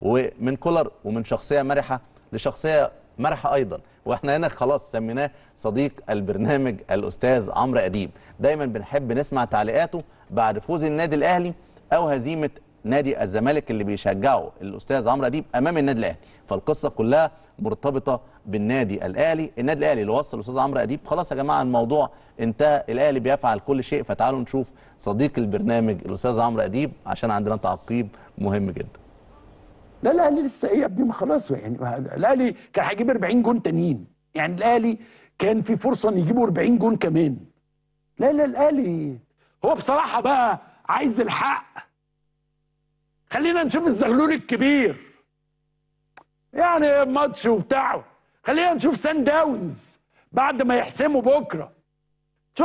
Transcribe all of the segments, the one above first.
ومن كولر ومن شخصيه مرحه لشخصيه مرحه ايضا واحنا هنا خلاص سميناه صديق البرنامج الاستاذ عمرو اديب دايما بنحب نسمع تعليقاته بعد فوز النادي الاهلي او هزيمه نادي الزمالك اللي بيشجعه الاستاذ عمرو اديب امام النادي الاهلي فالقصه كلها مرتبطه بالنادي الاهلي النادي الاهلي اللي وصل الاستاذ عمرو اديب خلاص يا جماعه الموضوع انتهى الاهلي بيفعل كل شيء فتعالوا نشوف صديق البرنامج الاستاذ عمرو اديب عشان عندنا تعقيب مهم جدا لا الاهلي لسه ايه يا ابني ما خلاص يعني الاهلي كان هيجيب 40 جون تانيين يعني الاهلي كان في فرصه ان يجيبوا 40 جون كمان لا لا الاهلي هو بصراحه بقى عايز الحق خلينا نشوف الزغلول الكبير يعني ماتش وبتاعه خلينا نشوف سان داونز بعد ما يحسموا بكره شو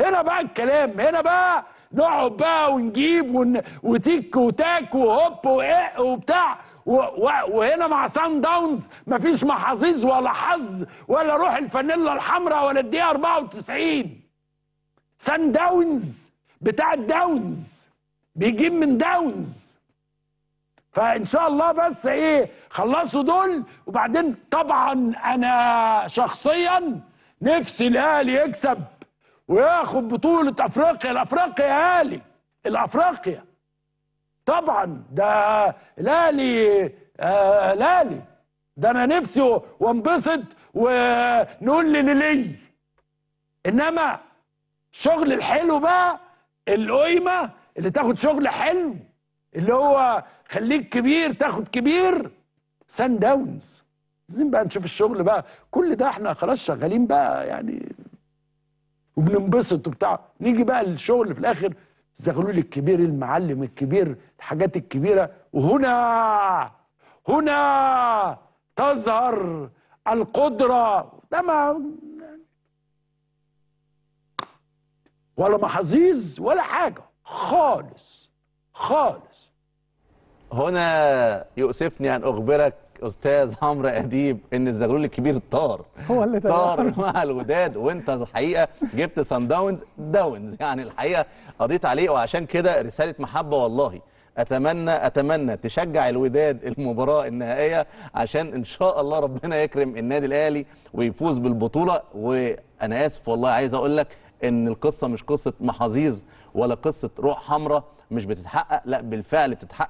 هنا بقى الكلام هنا بقى نقعد بقى ونجيب ون... وتيك وتاك وهوب وايه وبتاع وهنا مع سان داونز مفيش محاظيظ ولا حظ ولا روح الفانيلا الحمراء ولا الدقيقه 94 سان داونز بتاع الداونز بيجيب من داونز فان شاء الله بس ايه خلصوا دول وبعدين طبعا انا شخصيا نفسي الاهلي يكسب وياخد بطوله افريقيا الافريقيا يا اهلي الافريقيا طبعا ده لالي آه لالي ده انا نفسي وانبسط ونقول لي لي انما شغل الحلو بقى القيمه اللي تاخد شغل حلو اللي هو خليك كبير تاخد كبير سان داونز عايزين بقى نشوف الشغل بقى كل ده احنا خلاص شغالين بقى يعني وبننبسط وبتاع نيجي بقى للشغل في الاخر زغلول الكبير المعلم الكبير الحاجات الكبيرة وهنا هنا تظهر القدرة ده ما ولا محظيظ ولا حاجة خالص خالص هنا يؤسفني أن أخبرك استاذ عمرو اديب ان الزغلول الكبير طار هو اللي طار مع الوداد وانت الحقيقه جبت سان داونز داونز يعني الحقيقه قضيت عليه وعشان كده رساله محبه والله اتمنى اتمنى تشجع الوداد المباراه النهائيه عشان ان شاء الله ربنا يكرم النادي الاهلي ويفوز بالبطوله وانا اسف والله عايز اقول لك ان القصه مش قصه محاظيظ ولا قصه روح حمراء مش بتتحقق لا بالفعل بتتحقق